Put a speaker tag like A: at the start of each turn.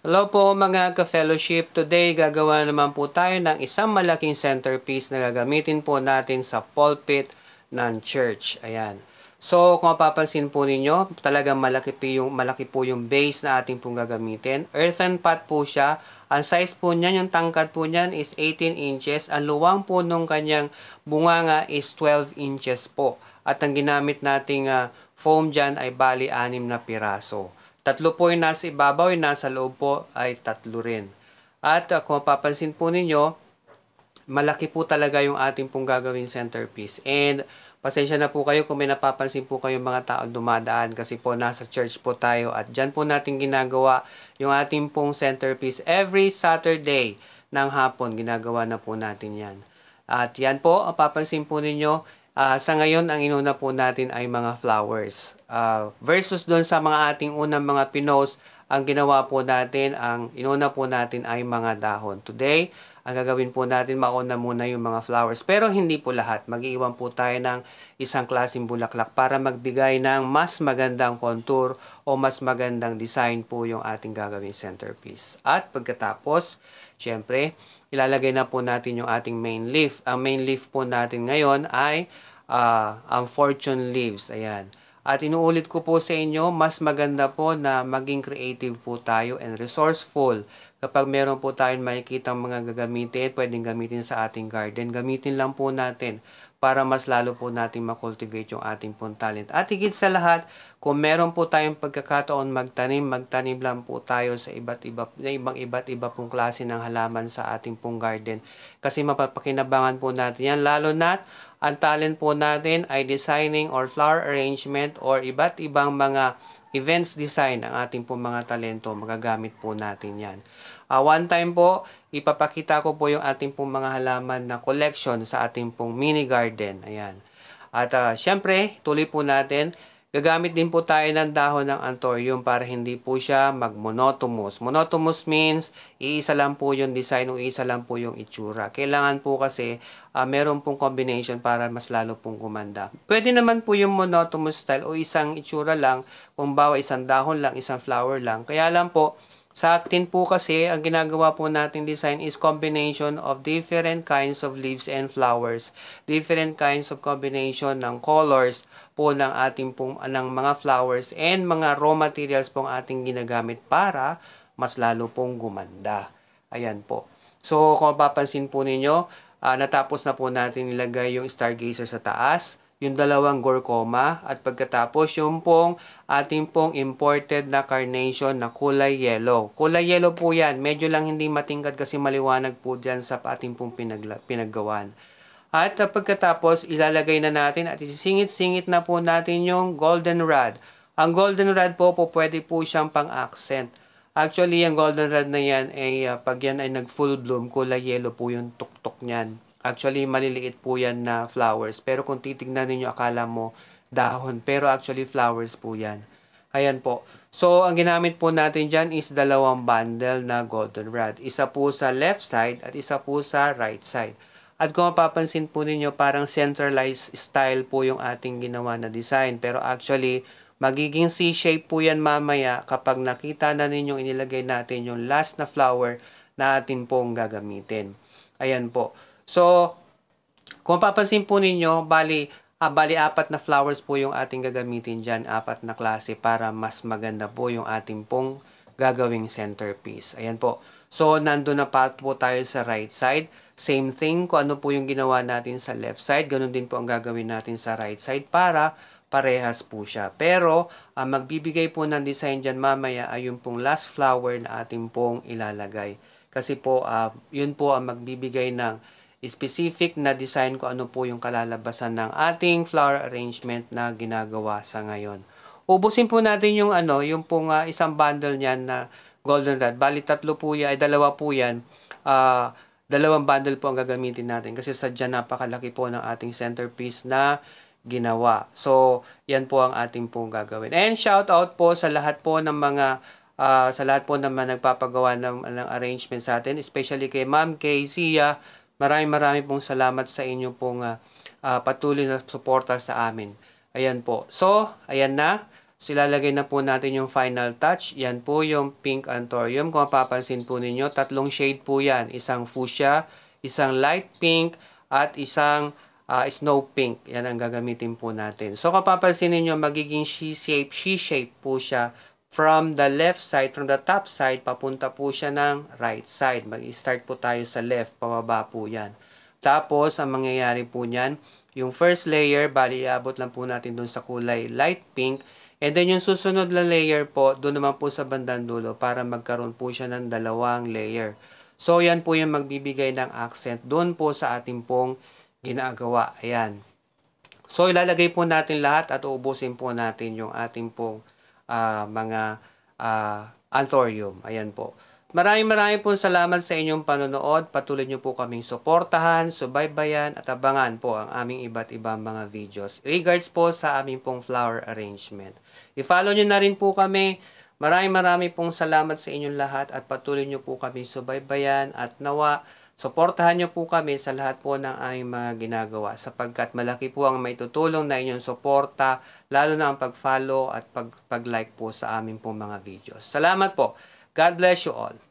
A: Hello po mga ka-fellowship. Today gagawa naman po tayo ng isang malaking centerpiece na gagamitin po natin sa pulpit ng church. Ayan. So kung mapapansin po ninyo, talagang malaki po yung, malaki po yung base na ating pong gagamitin. Earthen pot po siya. Ang size po niyan, yung tangkad po niyan is 18 inches. Ang luwang po nung kanyang bunganga is 12 inches po. At ang ginamit nating uh, foam dyan ay bali anim na piraso. Tatlo po yung nasa ibabaw, yung nasa loob po ay tatlo rin. At uh, kung mapapansin po ninyo, malaki po talaga yung ating pong gagawing centerpiece. And pasensya na po kayo kung may napapansin po kayong mga tao dumadaan kasi po nasa church po tayo at dyan po natin ginagawa yung ating pong centerpiece every Saturday ng hapon. Ginagawa na po natin yan. At yan po, ang papansin po ninyo, Uh, sa ngayon, ang inuna po natin ay mga flowers. Uh, versus doon sa mga ating unang mga pinos, ang ginawa po natin, ang inuna po natin ay mga dahon. Today, ang gagawin po natin, mauna muna yung mga flowers. Pero hindi po lahat. Mag-iwan po tayo ng isang klaseng bulaklak para magbigay ng mas magandang contour o mas magandang design po yung ating gagawin centerpiece. At pagkatapos, syempre, ilalagay na po natin yung ating main leaf. Ang main leaf po natin ngayon ay uh, ang fortune leaves. Ayan. At inuulit ko po sa inyo, mas maganda po na maging creative po tayo and resourceful Kapag meron po tayong makikitang mga gagamitin, pwedeng gamitin sa ating garden. Gamitin lang po natin para mas lalo po nating makultivate yung ating pong talent. At higit sa lahat, kung meron po tayong pagkakataon magtanim, magtanim lang po tayo sa iba't iba, na ibang iba't iba pong klase ng halaman sa ating pong garden. Kasi mapapakinabangan po natin yan, lalo na ang talent po natin ay designing or flower arrangement or iba't ibang mga events design ang ating po mga talento, magagamit po natin yan. Uh, one time po, ipapakita ko po yung ating pong mga halaman na collection sa ating pong mini garden. Ayan. At uh, syempre, tuloy po natin Gagamit din po tayo ng dahon ng anthurium para hindi po siya magmonotomous. Monotomous means iisa lang po yung design o iisa lang po yung itsura. Kailangan po kasi uh, meron pong combination para mas lalo pong gumanda. Pwede naman po yung monotomous style o isang itsura lang, kung bawa isang dahon lang, isang flower lang. Kaya lang po, sa atin po kasi, ang ginagawa po nating design is combination of different kinds of leaves and flowers. Different kinds of combination ng colors po ng ating pong, ng mga flowers and mga raw materials pong ating ginagamit para mas lalo pong gumanda. Ayan po. So, kung mapapansin po ninyo, uh, natapos na po natin nilagay yung stargazer sa taas yung dalawang gorkoma at pagkatapos yung pong ating pong imported na carnation na kulay yellow. Kulay yellow po yan. Medyo lang hindi matingkad kasi maliwanag po dyan sa ating pong pinagla- pinaggawan. At ah, pagkatapos ilalagay na natin at isisingit-singit na po natin yung golden goldenrod. Ang golden goldenrod po po pwede po siyang pang-accent. Actually, yung golden goldenrod na yan ay uh, pag yan ay nag-full bloom, kulay yellow po yung tuktok niyan. Actually, maliliit po yan na flowers. Pero kung titignan ninyo, akala mo dahon. Pero actually, flowers po yan. Ayan po. So, ang ginamit po natin dyan is dalawang bundle na goldenrod. Isa po sa left side at isa po sa right side. At kung mapapansin po ninyo, parang centralized style po yung ating ginawa na design. Pero actually, Magiging C-shape po yan mamaya kapag nakita na ninyong inilagay natin yung last na flower na atin pong gagamitin. Ayan po. So, kung papansin po ninyo, bali, ah, bali apat na flowers po yung ating gagamitin dyan, apat na klase para mas maganda po yung ating pong gagawing centerpiece. Ayan po. So, nando na pa po tayo sa right side. Same thing, kung ano po yung ginawa natin sa left side, ganun din po ang gagawin natin sa right side para parehas po siya. Pero, ang ah, magbibigay po ng design dyan mamaya ay yung pong last flower na ating pong ilalagay. Kasi po, uh, yun po ang magbibigay ng specific na design ko ano po yung kalalabasan ng ating flower arrangement na ginagawa sa ngayon. Ubusin po natin yung ano, yung po nga isang bundle niyan na goldenrod. Bali tatlo po yan, ay dalawa po yan. Uh, dalawang bundle po ang gagamitin natin kasi sadya napakalaki po ng ating centerpiece na ginawa. So, yan po ang ating pong gagawin. And shout out po sa lahat po ng mga uh, sa lahat po naman nagpapagawa ng, ng arrangement sa atin, especially kay Ma'am Kay Sia, Maraming maraming pong salamat sa inyo pong uh, uh, patuloy na suporta sa amin. Ayan po. So, ayan na. So, na po natin yung final touch. Yan po yung pink antorium. Kung mapapansin po ninyo, tatlong shade po yan. Isang fuchsia, isang light pink, at isang uh, snow pink. Yan ang gagamitin po natin. So, kung papansin ninyo, magiging c shape c shape po siya from the left side, from the top side, papunta po siya ng right side. Mag-start po tayo sa left, pababa po yan. Tapos, ang mangyayari po niyan, yung first layer, bali iabot lang po natin dun sa kulay light pink. And then, yung susunod na layer po, dun naman po sa bandang dulo para magkaroon po siya ng dalawang layer. So, yan po yung magbibigay ng accent dun po sa ating pong ginagawa. Ayan. So, ilalagay po natin lahat at uubusin po natin yung ating pong uh, mga uh, ah, anthorium. Ayan po. Maraming maraming po salamat sa inyong panonood. Patuloy niyo po kaming suportahan, subaybayan at abangan po ang aming iba't ibang mga videos. Regards po sa aming pong flower arrangement. I-follow niyo na rin po kami. Maraming maraming pong salamat sa inyong lahat at patuloy niyo po kaming subaybayan at nawa Suportahan niyo po kami sa lahat po ng aming mga ginagawa sapagkat malaki po ang may tutulong na inyong suporta, lalo na ang pag-follow at pag-like po sa aming po mga videos. Salamat po. God bless you all.